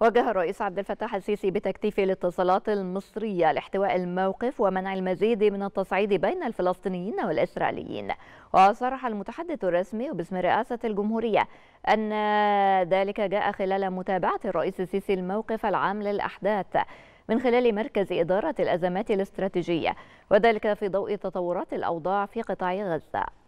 وجه الرئيس عبد الفتاح السيسي بتكتيف الاتصالات المصرية لاحتواء الموقف ومنع المزيد من التصعيد بين الفلسطينيين والإسرائيليين وصرح المتحدث الرسمي باسم رئاسة الجمهورية أن ذلك جاء خلال متابعة الرئيس السيسي الموقف العام للأحداث من خلال مركز إدارة الأزمات الاستراتيجية وذلك في ضوء تطورات الأوضاع في قطاع غزة